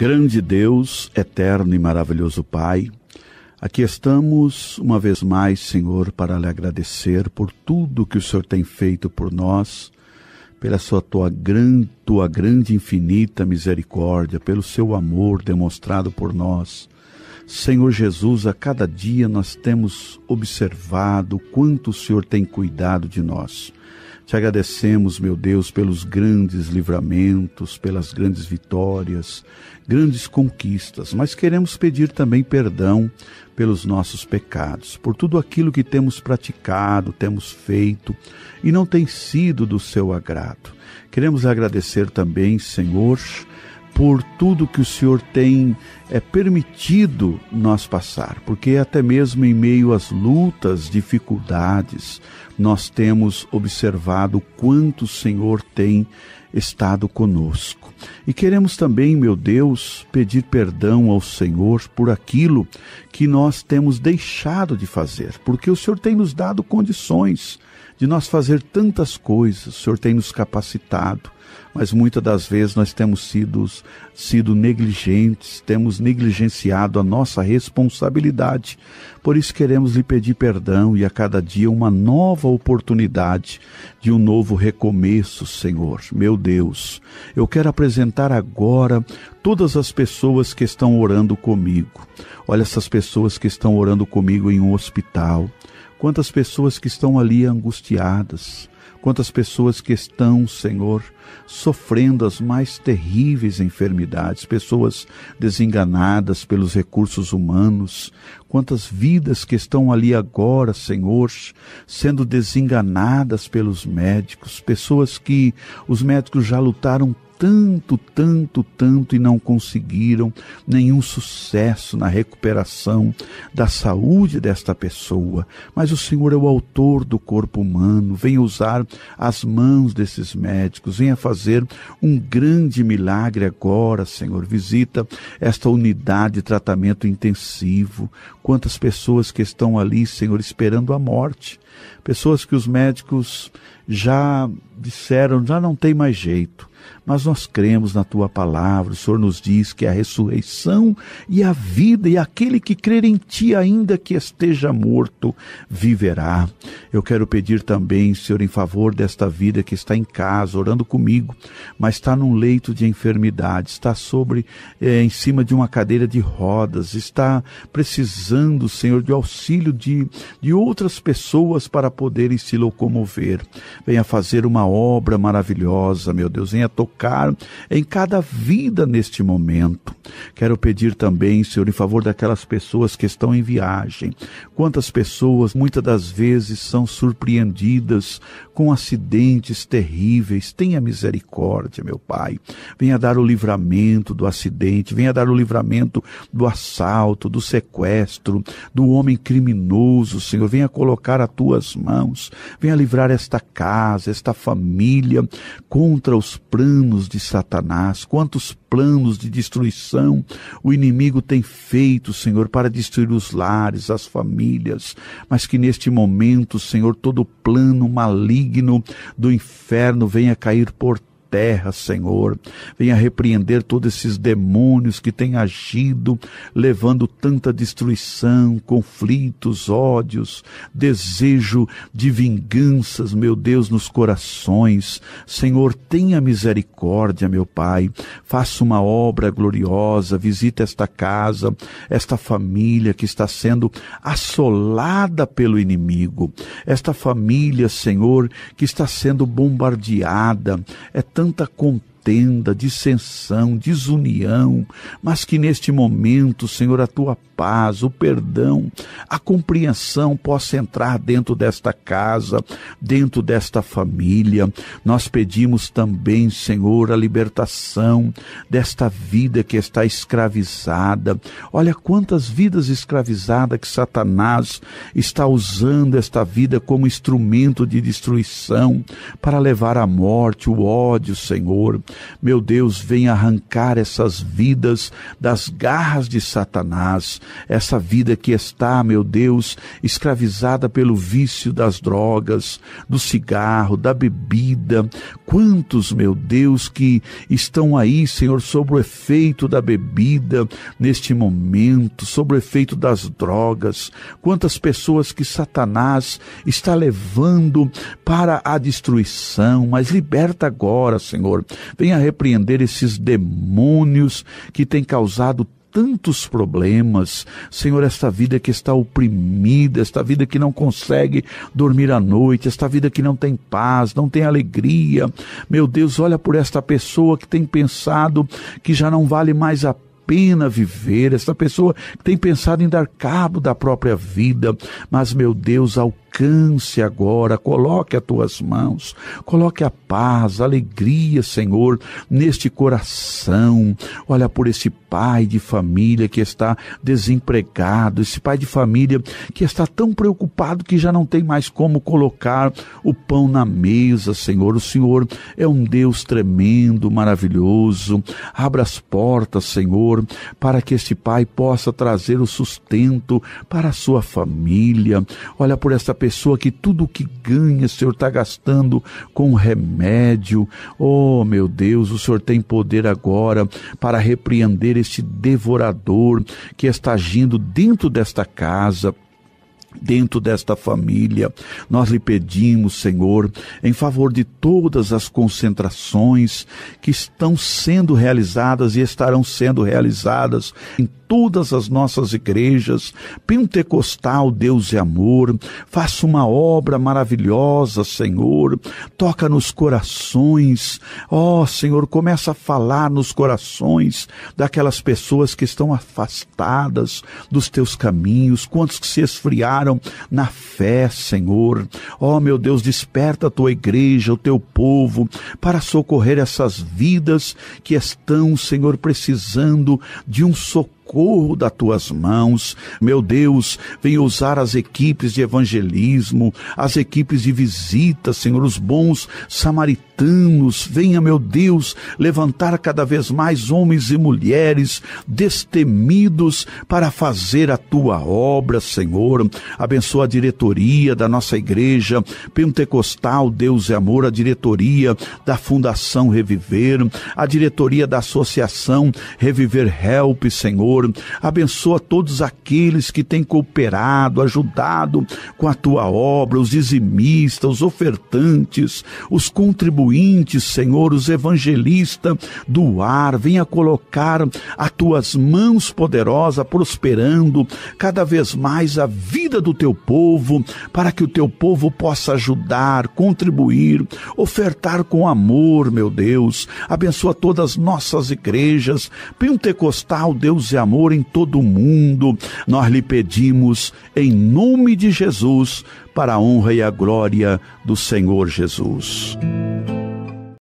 Grande Deus, eterno e maravilhoso Pai, aqui estamos uma vez mais, Senhor, para lhe agradecer por tudo que o Senhor tem feito por nós, pela sua tua grande, tua grande infinita misericórdia, pelo seu amor demonstrado por nós. Senhor Jesus, a cada dia nós temos observado quanto o Senhor tem cuidado de nós. Te agradecemos, meu Deus, pelos grandes livramentos, pelas grandes vitórias, grandes conquistas, mas queremos pedir também perdão pelos nossos pecados, por tudo aquilo que temos praticado, temos feito e não tem sido do seu agrado. Queremos agradecer também, Senhor, por tudo que o Senhor tem é, permitido nós passar, porque até mesmo em meio às lutas, dificuldades, nós temos observado quanto o Senhor tem estado conosco. E queremos também, meu Deus, pedir perdão ao Senhor por aquilo que nós temos deixado de fazer, porque o Senhor tem nos dado condições de nós fazer tantas coisas. O Senhor tem nos capacitado, mas muitas das vezes nós temos sido, sido negligentes, temos negligenciado a nossa responsabilidade. Por isso queremos lhe pedir perdão e a cada dia uma nova oportunidade de um novo recomeço, Senhor. Meu Deus, eu quero apresentar agora todas as pessoas que estão orando comigo. Olha essas pessoas que estão orando comigo em um hospital, quantas pessoas que estão ali angustiadas, quantas pessoas que estão, Senhor, sofrendo as mais terríveis enfermidades, pessoas desenganadas pelos recursos humanos, quantas vidas que estão ali agora, Senhor, sendo desenganadas pelos médicos, pessoas que os médicos já lutaram tanto, tanto, tanto e não conseguiram nenhum sucesso na recuperação da saúde desta pessoa. Mas o Senhor é o autor do corpo humano, venha usar as mãos desses médicos, venha fazer um grande milagre agora, Senhor. Visita esta unidade de tratamento intensivo. Quantas pessoas que estão ali, Senhor, esperando a morte. Pessoas que os médicos já disseram, já não tem mais jeito mas nós cremos na tua palavra. O Senhor nos diz que é a ressurreição e a vida, e aquele que crer em ti, ainda que esteja morto, viverá. Eu quero pedir também, Senhor, em favor desta vida que está em casa, orando comigo, mas está num leito de enfermidade, está sobre, é em cima de uma cadeira de rodas, está precisando, Senhor, de auxílio de, de outras pessoas para poderem se locomover. Venha fazer uma obra maravilhosa, meu Deus, venha tocar em cada vida neste momento. Quero pedir também, Senhor, em favor daquelas pessoas que estão em viagem. Quantas pessoas muitas das vezes são surpreendidas com acidentes terríveis. Tenha misericórdia, meu Pai. Venha dar o livramento do acidente, venha dar o livramento do assalto, do sequestro, do homem criminoso, Senhor. Venha colocar as tuas mãos, venha livrar esta casa, esta família contra os planos de Satanás, quantos planos de destruição o inimigo tem feito, Senhor, para destruir os lares, as famílias, mas que neste momento, Senhor, todo plano maligno do inferno venha cair por terra, Senhor. Venha repreender todos esses demônios que têm agido, levando tanta destruição, conflitos, ódios, desejo de vinganças, meu Deus, nos corações. Senhor, tenha misericórdia, meu Pai. Faça uma obra gloriosa, visita esta casa, esta família que está sendo assolada pelo inimigo. Esta família, Senhor, que está sendo bombardeada. É tão tanta conta contenda, dissensão, desunião, mas que neste momento, Senhor, a tua paz, o perdão, a compreensão possa entrar dentro desta casa, dentro desta família. Nós pedimos também, Senhor, a libertação desta vida que está escravizada. Olha quantas vidas escravizadas que Satanás está usando esta vida como instrumento de destruição para levar à morte, o ódio, Senhor. Meu Deus, vem arrancar essas vidas das garras de Satanás, essa vida que está, meu Deus, escravizada pelo vício das drogas, do cigarro, da bebida. Quantos, meu Deus, que estão aí, Senhor, sobre o efeito da bebida neste momento, sobre o efeito das drogas. Quantas pessoas que Satanás está levando para a destruição, mas liberta agora, Senhor. Venha repreender esses demônios que têm causado tantos problemas, Senhor, esta vida que está oprimida, esta vida que não consegue dormir à noite, esta vida que não tem paz, não tem alegria. Meu Deus, olha por esta pessoa que tem pensado que já não vale mais a pena viver, esta pessoa que tem pensado em dar cabo da própria vida, mas meu Deus, ao descanse agora, coloque as tuas mãos, coloque a paz, a alegria, Senhor, neste coração. Olha por esse pai de família que está desempregado, esse pai de família que está tão preocupado que já não tem mais como colocar o pão na mesa, Senhor. O Senhor é um Deus tremendo, maravilhoso. Abra as portas, Senhor, para que este pai possa trazer o sustento para a sua família. Olha por esta pessoa que tudo que ganha, o Senhor está gastando com remédio. Oh, meu Deus, o Senhor tem poder agora para repreender este devorador que está agindo dentro desta casa dentro desta família. Nós lhe pedimos, Senhor, em favor de todas as concentrações que estão sendo realizadas e estarão sendo realizadas em todas as nossas igrejas. Pentecostal, Deus e amor, faça uma obra maravilhosa, Senhor. Toca nos corações. Ó, oh, Senhor, começa a falar nos corações daquelas pessoas que estão afastadas dos teus caminhos, quantos que se esfriaram na fé, Senhor. Ó, oh, meu Deus, desperta a tua igreja, o teu povo, para socorrer essas vidas que estão, Senhor, precisando de um socorro socorro das tuas mãos. Meu Deus, venha usar as equipes de evangelismo, as equipes de visita, Senhor, os bons samaritanos. Venha, meu Deus, levantar cada vez mais homens e mulheres destemidos para fazer a tua obra, Senhor. Abençoa a diretoria da nossa igreja pentecostal, Deus é amor, a diretoria da Fundação Reviver, a diretoria da Associação Reviver Help, Senhor Senhor. Abençoa todos aqueles que têm cooperado, ajudado com a tua obra, os dizimistas, os ofertantes, os contribuintes, Senhor, os evangelistas do ar. Venha colocar as tuas mãos poderosas prosperando cada vez mais a vida do teu povo, para que o teu povo possa ajudar, contribuir, ofertar com amor, meu Deus. Abençoa todas as nossas igrejas, pentecostal, Deus é amor amor em todo o mundo, nós lhe pedimos em nome de Jesus, para a honra e a glória do Senhor Jesus.